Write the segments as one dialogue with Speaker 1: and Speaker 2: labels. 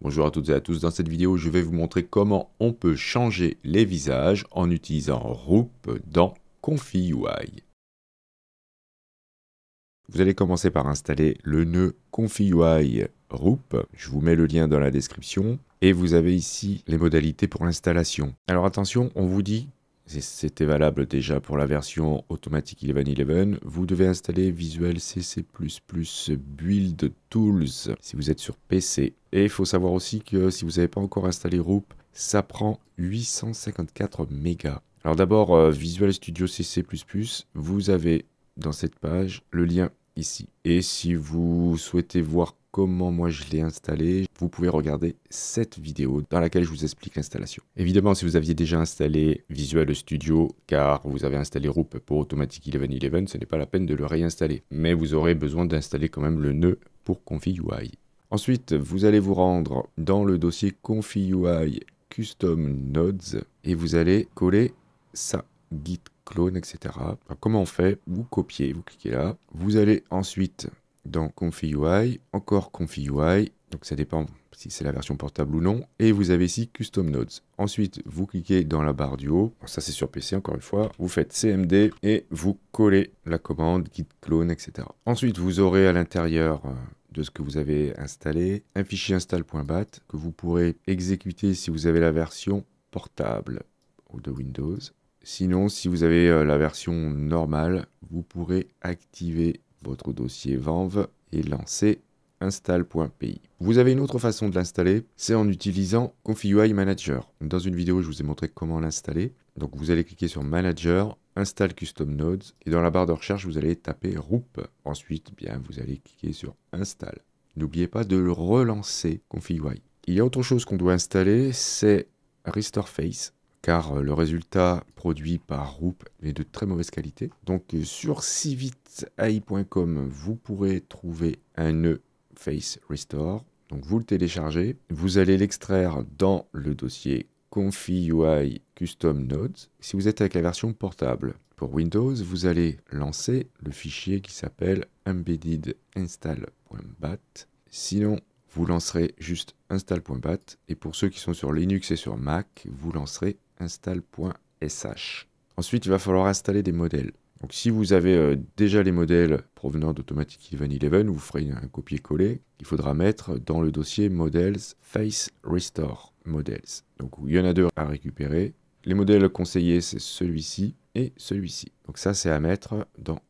Speaker 1: Bonjour à toutes et à tous, dans cette vidéo je vais vous montrer comment on peut changer les visages en utilisant Roop dans ConfiUI. Vous allez commencer par installer le nœud ConfiUI Roop, je vous mets le lien dans la description, et vous avez ici les modalités pour l'installation. Alors attention, on vous dit c'était valable déjà pour la version automatique 11.11. Vous devez installer Visual CC++ Build Tools si vous êtes sur PC. Et il faut savoir aussi que si vous n'avez pas encore installé Roop, ça prend 854 mégas. Alors d'abord, euh, Visual Studio CC++, vous avez dans cette page le lien ici. Et si vous souhaitez voir comment moi je l'ai installé, vous pouvez regarder cette vidéo dans laquelle je vous explique l'installation. Évidemment, si vous aviez déjà installé Visual Studio, car vous avez installé Roop pour Automatic 11.11, ce n'est pas la peine de le réinstaller. Mais vous aurez besoin d'installer quand même le nœud pour Config UI. Ensuite, vous allez vous rendre dans le dossier Config UI Custom Nodes et vous allez coller ça, Git clone, etc. comment on fait Vous copiez, vous cliquez là. Vous allez ensuite dans config.ui, encore UI, donc ça dépend si c'est la version portable ou non, et vous avez ici Custom Nodes. Ensuite, vous cliquez dans la barre du haut, ça c'est sur PC encore une fois, vous faites CMD et vous collez la commande git clone, etc. Ensuite, vous aurez à l'intérieur euh, de ce que vous avez installé un fichier install.bat que vous pourrez exécuter si vous avez la version portable ou de Windows. Sinon, si vous avez euh, la version normale, vous pourrez activer votre dossier Vanve et lancé. install.py. Vous avez une autre façon de l'installer, c'est en utilisant ConfigUI Manager. Dans une vidéo, je vous ai montré comment l'installer. Donc vous allez cliquer sur Manager, Install Custom Nodes, et dans la barre de recherche, vous allez taper Roop. Ensuite, bien, vous allez cliquer sur Install. N'oubliez pas de relancer ConfigUI. Il y a autre chose qu'on doit installer, c'est face car euh, le résultat produit par Roop est de très mauvaise qualité. Donc euh, sur civitai.com, vous pourrez trouver un nœud Face Restore. Donc vous le téléchargez, vous allez l'extraire dans le dossier Config Custom Nodes si vous êtes avec la version portable. Pour Windows, vous allez lancer le fichier qui s'appelle embedded install.bat. Sinon, vous lancerez juste install.bat et pour ceux qui sont sur Linux et sur Mac, vous lancerez install.sh. Ensuite, il va falloir installer des modèles. Donc si vous avez euh, déjà les modèles provenant d'Automatic Eleven 11, vous ferez un copier-coller Il faudra mettre dans le dossier Models Face Restore Models. Donc il y en a deux à récupérer. Les modèles conseillés, c'est celui-ci et celui-ci. Donc ça, c'est à mettre dans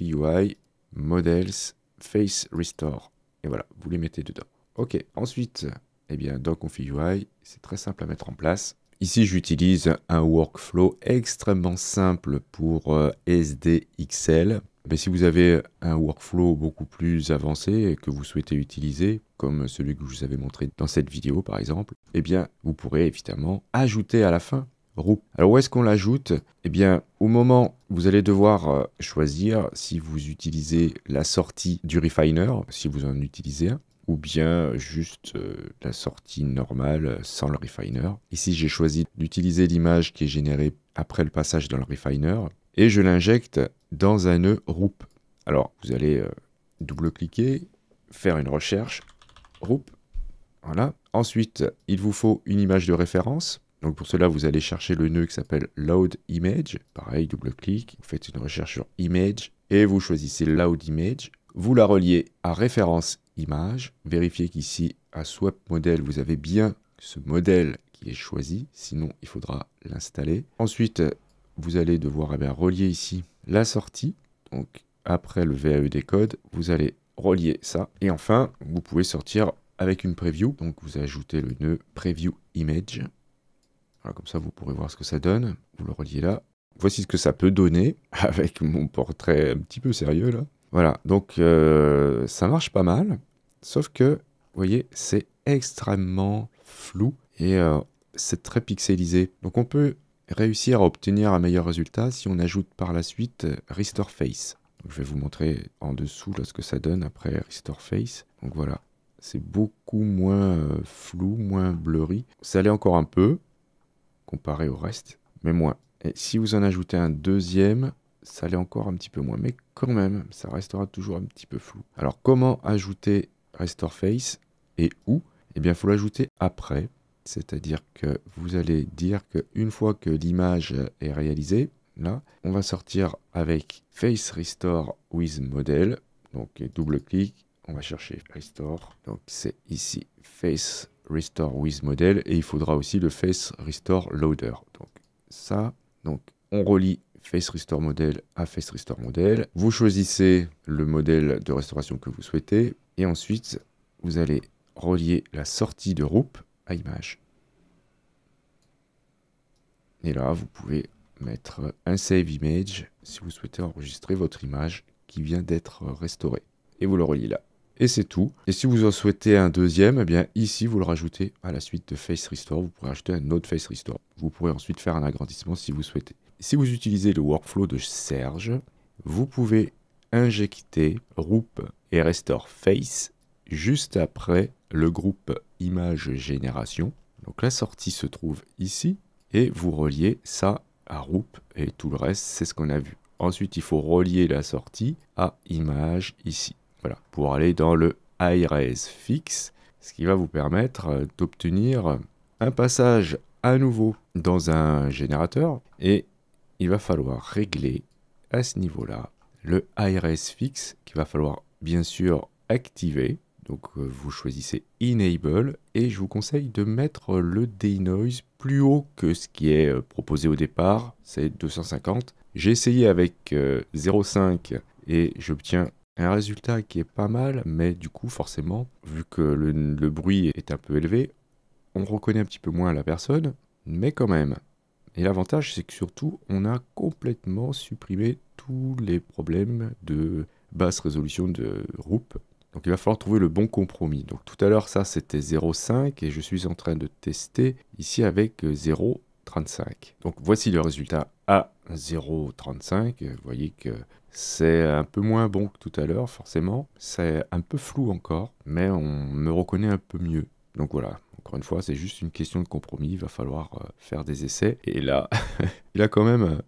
Speaker 1: ui Models Face Restore. Et voilà, vous les mettez dedans. Ok, ensuite, eh bien, dans ConfigUI, c'est très simple à mettre en place. Ici, j'utilise un workflow extrêmement simple pour euh, SDXL. Mais si vous avez un workflow beaucoup plus avancé que vous souhaitez utiliser, comme celui que je vous avais montré dans cette vidéo par exemple, eh bien, vous pourrez évidemment ajouter à la fin Roux. Alors où est-ce qu'on l'ajoute Eh bien, au moment, vous allez devoir euh, choisir si vous utilisez la sortie du refiner, si vous en utilisez un, ou bien juste euh, la sortie normale euh, sans le refiner. Ici, j'ai choisi d'utiliser l'image qui est générée après le passage dans le refiner et je l'injecte dans un nœud roop. Alors, vous allez euh, double-cliquer, faire une recherche, roop, voilà. Ensuite, il vous faut une image de référence. Donc pour cela, vous allez chercher le nœud qui s'appelle Load Image. Pareil, double-clic, vous faites une recherche sur Image et vous choisissez Load Image. Vous la reliez à référence image. Vérifiez qu'ici, à Swap Modèle vous avez bien ce modèle qui est choisi. Sinon, il faudra l'installer. Ensuite, vous allez devoir eh relier ici la sortie. Donc, après le VAE des codes, vous allez relier ça. Et enfin, vous pouvez sortir avec une preview. Donc, vous ajoutez le nœud preview image. comme ça, vous pourrez voir ce que ça donne. Vous le reliez là. Voici ce que ça peut donner avec mon portrait un petit peu sérieux là. Voilà, donc euh, ça marche pas mal, sauf que, vous voyez, c'est extrêmement flou et euh, c'est très pixelisé. Donc on peut réussir à obtenir un meilleur résultat si on ajoute par la suite euh, Restore Face. je vais vous montrer en dessous ce que ça donne après Restore Face. Donc voilà, c'est beaucoup moins flou, moins blurry. Ça l'est encore un peu, comparé au reste, mais moins. Et si vous en ajoutez un deuxième, ça l'est encore un petit peu moins, mais quand même, ça restera toujours un petit peu flou. Alors comment ajouter Restore Face et où Eh bien, il faut l'ajouter après, c'est-à-dire que vous allez dire qu'une fois que l'image est réalisée, là, on va sortir avec Face Restore with Model, donc double-clic, on va chercher Restore, donc c'est ici Face Restore with Model, et il faudra aussi le Face Restore Loader. Donc ça, donc on relie Face Restore Model à Face Restore Model. Vous choisissez le modèle de restauration que vous souhaitez et ensuite vous allez relier la sortie de roop à image. Et là, vous pouvez mettre un save image si vous souhaitez enregistrer votre image qui vient d'être restaurée. Et vous le reliez là. Et c'est tout. Et si vous en souhaitez un deuxième, eh bien ici, vous le rajoutez à la suite de Face Restore. Vous pourrez acheter un autre Face Restore. Vous pourrez ensuite faire un agrandissement si vous souhaitez. Si vous utilisez le workflow de Serge, vous pouvez injecter Roop et Restore Face juste après le groupe Image Génération. Donc la sortie se trouve ici et vous reliez ça à Roop et tout le reste, c'est ce qu'on a vu. Ensuite, il faut relier la sortie à Image ici. Voilà, pour aller dans le iRes Fix, ce qui va vous permettre euh, d'obtenir un passage à nouveau dans un générateur et il va falloir régler à ce niveau-là le IRS fixe qu'il va falloir bien sûr activer. Donc euh, vous choisissez Enable et je vous conseille de mettre le Day Noise plus haut que ce qui est euh, proposé au départ, c'est 250. J'ai essayé avec 0,5 euh, et j'obtiens un résultat qui est pas mal, mais du coup forcément, vu que le, le bruit est un peu élevé, on reconnaît un petit peu moins la personne, mais quand même, et l'avantage, c'est que surtout, on a complètement supprimé tous les problèmes de basse résolution de Roop. Donc il va falloir trouver le bon compromis. Donc tout à l'heure, ça c'était 0,5 et je suis en train de tester ici avec 0,35. Donc voici le résultat à 0,35. Vous voyez que c'est un peu moins bon que tout à l'heure, forcément. C'est un peu flou encore, mais on me reconnaît un peu mieux. Donc voilà, encore une fois, c'est juste une question de compromis, il va falloir euh, faire des essais. Et là, il a quand même euh,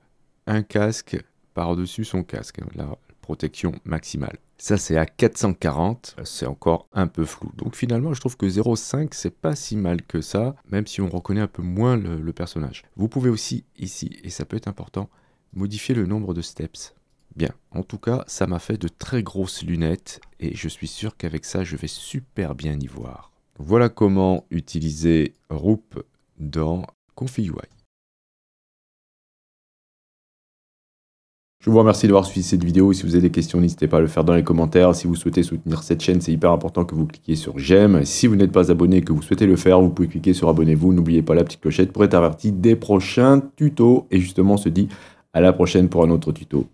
Speaker 1: un casque par-dessus son casque, hein, la protection maximale. Ça, c'est à 440, c'est encore un peu flou. Donc finalement, je trouve que 0,5, c'est pas si mal que ça, même si on reconnaît un peu moins le, personnage. Vous pouvez aussi, ici, et ça peut être important, modifier le nombre de steps. Bien, en tout cas, ça m'a fait de très grosses lunettes et je suis sûr qu'avec ça, je vais super bien y voir. Voilà comment utiliser Roop dans UI. Je vous remercie d'avoir suivi cette vidéo. Si vous avez des questions, n'hésitez pas à le faire dans les commentaires. Si vous souhaitez soutenir cette chaîne, c'est hyper important que vous cliquiez sur j'aime. Si vous n'êtes pas abonné et que vous souhaitez le faire, vous pouvez cliquer sur abonnez-vous. N'oubliez pas la petite clochette pour être averti des prochains tutos. Et justement, on se dit à la prochaine pour un autre tuto.